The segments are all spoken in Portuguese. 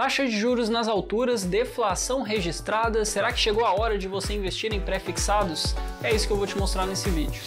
Taxa de juros nas alturas, deflação registrada, será que chegou a hora de você investir em pré-fixados? É isso que eu vou te mostrar nesse vídeo.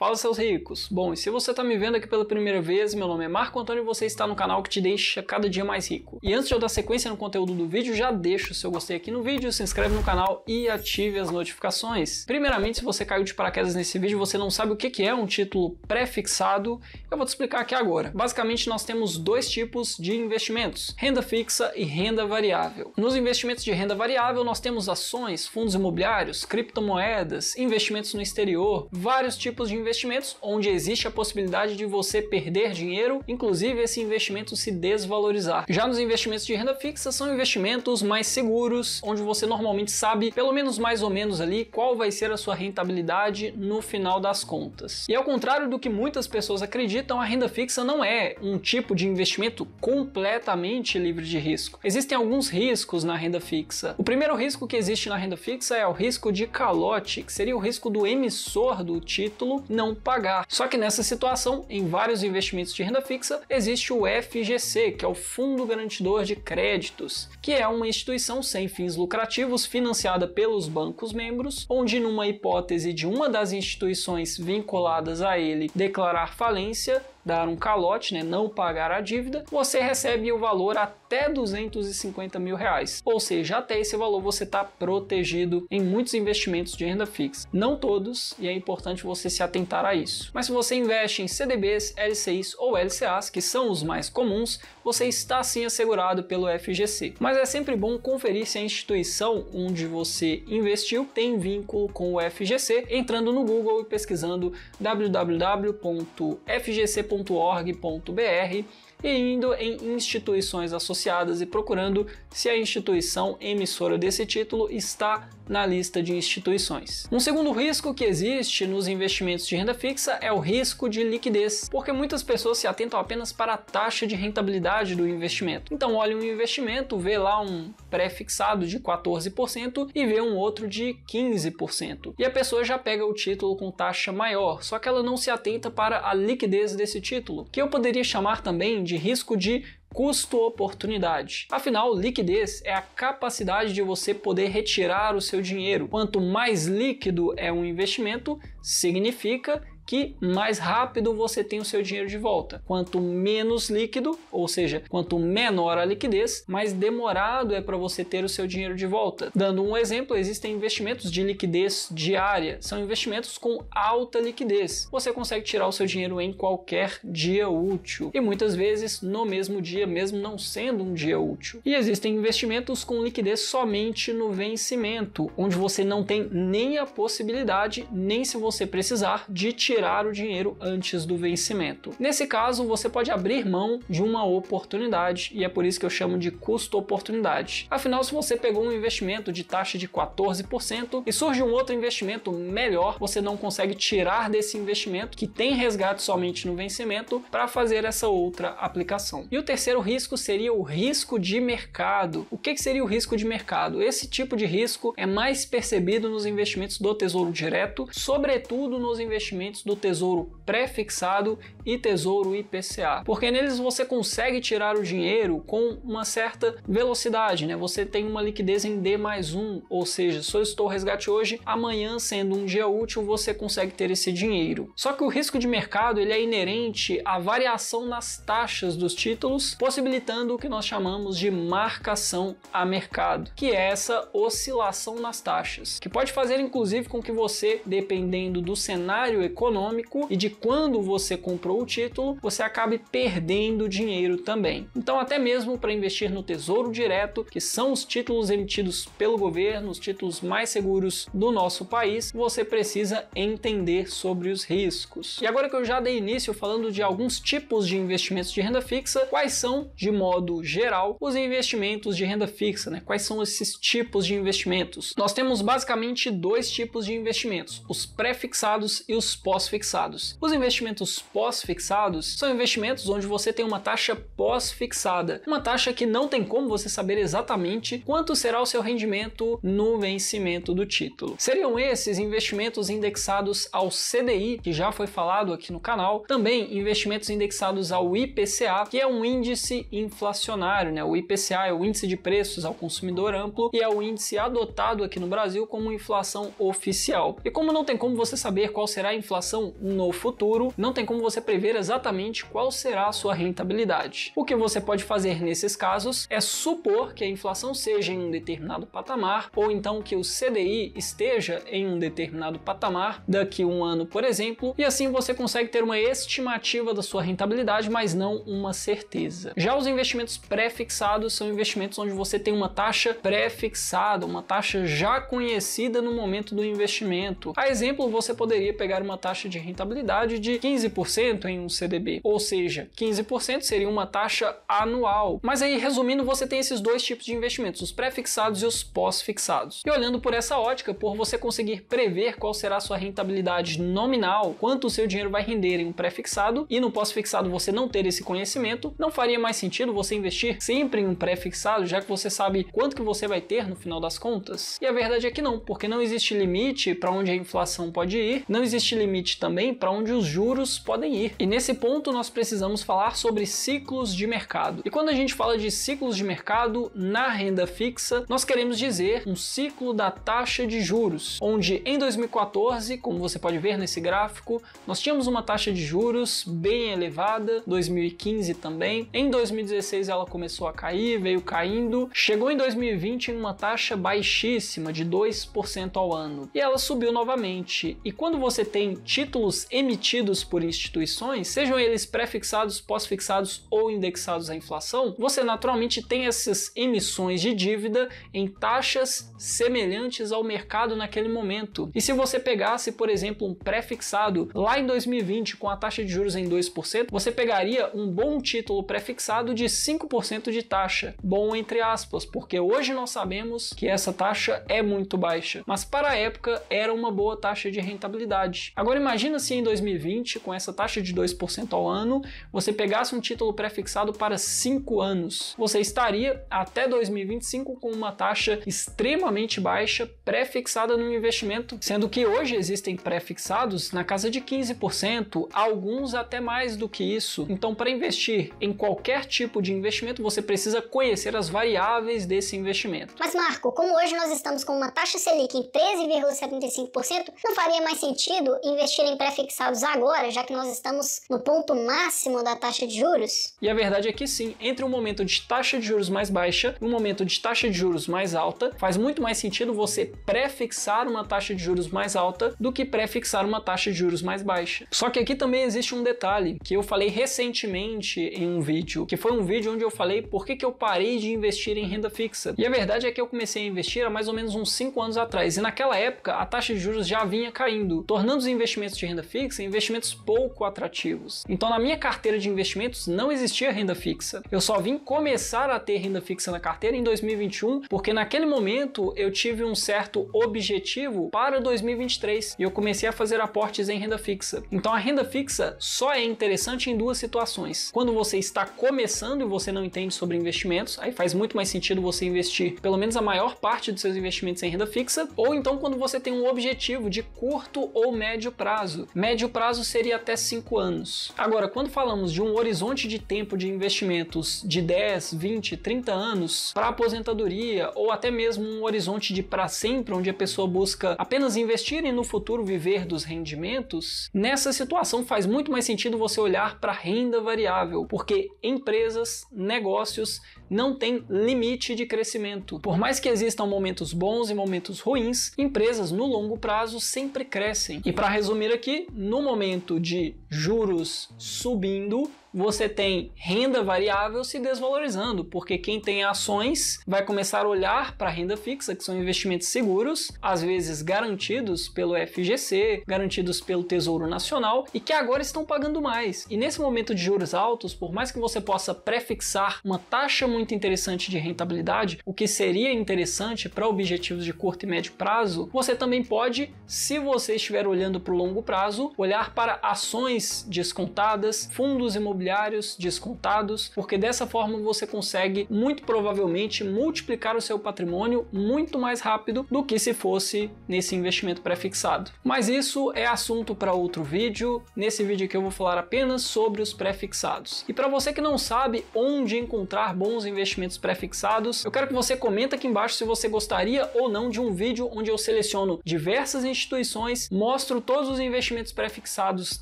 Fala seus ricos! Bom, e se você está me vendo aqui pela primeira vez, meu nome é Marco Antônio e você está no canal que te deixa cada dia mais rico. E antes de eu dar sequência no conteúdo do vídeo, já deixa o seu gostei aqui no vídeo, se inscreve no canal e ative as notificações. Primeiramente, se você caiu de paraquedas nesse vídeo você não sabe o que é um título pré-fixado, eu vou te explicar aqui agora. Basicamente, nós temos dois tipos de investimentos, renda fixa e renda variável. Nos investimentos de renda variável, nós temos ações, fundos imobiliários, criptomoedas, investimentos no exterior, vários tipos de investimentos investimentos, onde existe a possibilidade de você perder dinheiro, inclusive esse investimento se desvalorizar. Já nos investimentos de renda fixa, são investimentos mais seguros, onde você normalmente sabe, pelo menos mais ou menos ali, qual vai ser a sua rentabilidade no final das contas. E ao contrário do que muitas pessoas acreditam, a renda fixa não é um tipo de investimento completamente livre de risco. Existem alguns riscos na renda fixa. O primeiro risco que existe na renda fixa é o risco de calote, que seria o risco do emissor do título não pagar. Só que nessa situação, em vários investimentos de renda fixa, existe o FGC, que é o Fundo Garantidor de Créditos, que é uma instituição sem fins lucrativos financiada pelos bancos membros, onde numa hipótese de uma das instituições vinculadas a ele declarar falência, dar um calote, né, não pagar a dívida, você recebe o valor até 250 mil reais. Ou seja, até esse valor você está protegido em muitos investimentos de renda fixa. Não todos, e é importante você se atentar a isso. Mas se você investe em CDBs, LCIs ou LCAs, que são os mais comuns, você está sim assegurado pelo FGC. Mas é sempre bom conferir se a instituição onde você investiu tem vínculo com o FGC, entrando no Google e pesquisando www.fgc.com www.ecoagro.org.br e indo em instituições associadas e procurando se a instituição emissora desse título está na lista de instituições. Um segundo risco que existe nos investimentos de renda fixa é o risco de liquidez, porque muitas pessoas se atentam apenas para a taxa de rentabilidade do investimento. Então, olha um investimento, vê lá um pré-fixado de 14% e vê um outro de 15%. E a pessoa já pega o título com taxa maior, só que ela não se atenta para a liquidez desse título, que eu poderia chamar também de de risco de custo-oportunidade. Afinal, liquidez é a capacidade de você poder retirar o seu dinheiro. Quanto mais líquido é um investimento, significa que mais rápido você tem o seu dinheiro de volta. Quanto menos líquido, ou seja, quanto menor a liquidez, mais demorado é para você ter o seu dinheiro de volta. Dando um exemplo, existem investimentos de liquidez diária, são investimentos com alta liquidez. Você consegue tirar o seu dinheiro em qualquer dia útil e muitas vezes no mesmo dia, mesmo não sendo um dia útil. E existem investimentos com liquidez somente no vencimento, onde você não tem nem a possibilidade, nem se você precisar, de tirar tirar o dinheiro antes do vencimento. Nesse caso, você pode abrir mão de uma oportunidade e é por isso que eu chamo de custo-oportunidade. Afinal, se você pegou um investimento de taxa de 14% e surge um outro investimento melhor, você não consegue tirar desse investimento que tem resgate somente no vencimento para fazer essa outra aplicação. E o terceiro risco seria o risco de mercado. O que, que seria o risco de mercado? Esse tipo de risco é mais percebido nos investimentos do Tesouro Direto, sobretudo nos investimentos do Tesouro pré-fixado e Tesouro IPCA, porque neles você consegue tirar o dinheiro com uma certa velocidade, né? Você tem uma liquidez em D mais um, ou seja, se eu estou resgate hoje, amanhã sendo um dia útil você consegue ter esse dinheiro. Só que o risco de mercado ele é inerente à variação nas taxas dos títulos, possibilitando o que nós chamamos de marcação a mercado, que é essa oscilação nas taxas, que pode fazer inclusive com que você, dependendo do cenário econômico e de quando você comprou o título, você acabe perdendo dinheiro também. Então, até mesmo para investir no Tesouro Direto, que são os títulos emitidos pelo governo, os títulos mais seguros do nosso país, você precisa entender sobre os riscos. E agora que eu já dei início falando de alguns tipos de investimentos de renda fixa, quais são, de modo geral, os investimentos de renda fixa, né? Quais são esses tipos de investimentos? Nós temos basicamente dois tipos de investimentos: os pré-fixados e os pós-fixados. Os investimentos pós pós-fixados são investimentos onde você tem uma taxa pós-fixada, uma taxa que não tem como você saber exatamente quanto será o seu rendimento no vencimento do título. Seriam esses investimentos indexados ao CDI, que já foi falado aqui no canal, também investimentos indexados ao IPCA, que é um índice inflacionário, né? O IPCA é o índice de preços ao consumidor amplo e é o índice adotado aqui no Brasil como inflação oficial. E como não tem como você saber qual será a inflação no futuro, não tem como você prever exatamente qual será a sua rentabilidade. O que você pode fazer nesses casos é supor que a inflação seja em um determinado patamar ou então que o CDI esteja em um determinado patamar daqui um ano, por exemplo, e assim você consegue ter uma estimativa da sua rentabilidade, mas não uma certeza. Já os investimentos pré-fixados são investimentos onde você tem uma taxa pré-fixada, uma taxa já conhecida no momento do investimento. A exemplo, você poderia pegar uma taxa de rentabilidade de 15%, em um CDB, ou seja, 15% seria uma taxa anual. Mas aí, resumindo, você tem esses dois tipos de investimentos, os pré-fixados e os pós-fixados. E olhando por essa ótica, por você conseguir prever qual será a sua rentabilidade nominal, quanto o seu dinheiro vai render em um pré-fixado e no pós-fixado você não ter esse conhecimento, não faria mais sentido você investir sempre em um pré-fixado, já que você sabe quanto que você vai ter no final das contas? E a verdade é que não, porque não existe limite para onde a inflação pode ir, não existe limite também para onde os juros podem ir. E nesse ponto nós precisamos falar sobre ciclos de mercado. E quando a gente fala de ciclos de mercado na renda fixa, nós queremos dizer um ciclo da taxa de juros, onde em 2014, como você pode ver nesse gráfico, nós tínhamos uma taxa de juros bem elevada, 2015 também. Em 2016 ela começou a cair, veio caindo, chegou em 2020 em uma taxa baixíssima de 2% ao ano. E ela subiu novamente. E quando você tem títulos emitidos por instituições opções, sejam eles prefixados, pós-fixados ou indexados à inflação, você naturalmente tem essas emissões de dívida em taxas semelhantes ao mercado naquele momento. E se você pegasse, por exemplo, um pré-fixado lá em 2020 com a taxa de juros em 2%, você pegaria um bom título pré-fixado de 5% de taxa. Bom entre aspas, porque hoje nós sabemos que essa taxa é muito baixa, mas para a época era uma boa taxa de rentabilidade. Agora imagina se em 2020, com essa taxa de de 2% ao ano, você pegasse um título prefixado para 5 anos, você estaria até 2025 com uma taxa extremamente baixa prefixada no investimento, sendo que hoje existem prefixados na casa de 15%, alguns até mais do que isso. Então, para investir em qualquer tipo de investimento, você precisa conhecer as variáveis desse investimento. Mas Marco, como hoje nós estamos com uma taxa Selic em 13,75%, não faria mais sentido investir em prefixados agora, já que nós estamos estamos no ponto máximo da taxa de juros? E a verdade é que sim, entre um momento de taxa de juros mais baixa e um momento de taxa de juros mais alta, faz muito mais sentido você prefixar uma taxa de juros mais alta do que prefixar uma taxa de juros mais baixa. Só que aqui também existe um detalhe que eu falei recentemente em um vídeo, que foi um vídeo onde eu falei por que, que eu parei de investir em renda fixa. E a verdade é que eu comecei a investir há mais ou menos uns 5 anos atrás, e naquela época a taxa de juros já vinha caindo, tornando os investimentos de renda fixa investimentos pouco atrativos ativos. Então, na minha carteira de investimentos não existia renda fixa. Eu só vim começar a ter renda fixa na carteira em 2021, porque naquele momento eu tive um certo objetivo para 2023 e eu comecei a fazer aportes em renda fixa. Então, a renda fixa só é interessante em duas situações. Quando você está começando e você não entende sobre investimentos, aí faz muito mais sentido você investir pelo menos a maior parte dos seus investimentos em renda fixa, ou então quando você tem um objetivo de curto ou médio prazo. Médio prazo seria até 5 5 anos. Agora, quando falamos de um horizonte de tempo de investimentos de 10, 20, 30 anos para aposentadoria ou até mesmo um horizonte de para sempre, onde a pessoa busca apenas investir e no futuro viver dos rendimentos, nessa situação faz muito mais sentido você olhar para renda variável, porque empresas, negócios não tem limite de crescimento. Por mais que existam momentos bons e momentos ruins, empresas no longo prazo sempre crescem. E para resumir aqui, no momento de juros subindo, você tem renda variável se desvalorizando, porque quem tem ações vai começar a olhar para a renda fixa, que são investimentos seguros, às vezes garantidos pelo FGC, garantidos pelo Tesouro Nacional e que agora estão pagando mais. E nesse momento de juros altos, por mais que você possa prefixar uma taxa muito interessante de rentabilidade, o que seria interessante para objetivos de curto e médio prazo, você também pode, se você estiver olhando para o longo prazo, olhar para ações descontadas, fundos imobiliários imobiliários descontados, porque dessa forma você consegue muito provavelmente multiplicar o seu patrimônio muito mais rápido do que se fosse nesse investimento pré-fixado. Mas isso é assunto para outro vídeo. Nesse vídeo aqui eu vou falar apenas sobre os pré-fixados. E para você que não sabe onde encontrar bons investimentos pré-fixados, eu quero que você comenta aqui embaixo se você gostaria ou não de um vídeo onde eu seleciono diversas instituições, mostro todos os investimentos pré-fixados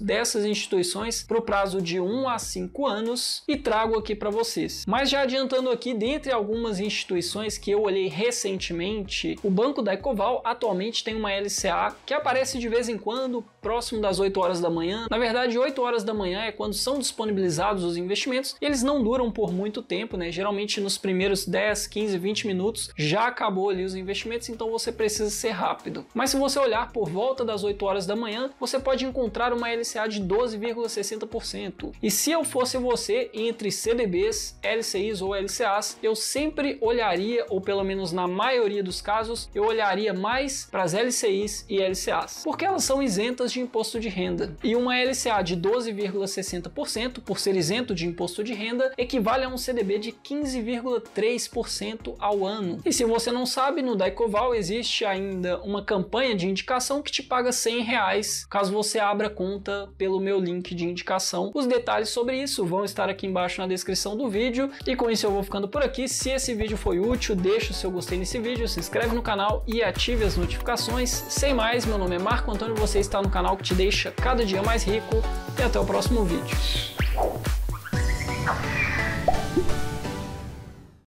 dessas instituições para o prazo de 1 a cinco anos e trago aqui para vocês. Mas já adiantando aqui, dentre algumas instituições que eu olhei recentemente, o Banco da Ecoval atualmente tem uma LCA que aparece de vez em quando próximo das 8 horas da manhã. Na verdade, 8 horas da manhã é quando são disponibilizados os investimentos e eles não duram por muito tempo, né? Geralmente nos primeiros 10, 15, 20 minutos já acabou ali os investimentos, então você precisa ser rápido. Mas se você olhar por volta das 8 horas da manhã, você pode encontrar uma LCA de 12,60%. E se eu fosse você, entre CDBs, LCIs ou LCAs, eu sempre olharia, ou pelo menos na maioria dos casos, eu olharia mais para as LCIs e LCAs, porque elas são isentas de de imposto de renda. E uma LCA de 12,60%, por ser isento de imposto de renda, equivale a um CDB de 15,3% ao ano. E se você não sabe, no Daicoval existe ainda uma campanha de indicação que te paga 100 reais caso você abra conta pelo meu link de indicação. Os detalhes sobre isso vão estar aqui embaixo na descrição do vídeo. E com isso eu vou ficando por aqui. Se esse vídeo foi útil, deixa o seu gostei nesse vídeo, se inscreve no canal e ative as notificações. Sem mais, meu nome é Marco Antônio, você está no canal canal que te deixa cada dia mais rico e até o próximo vídeo.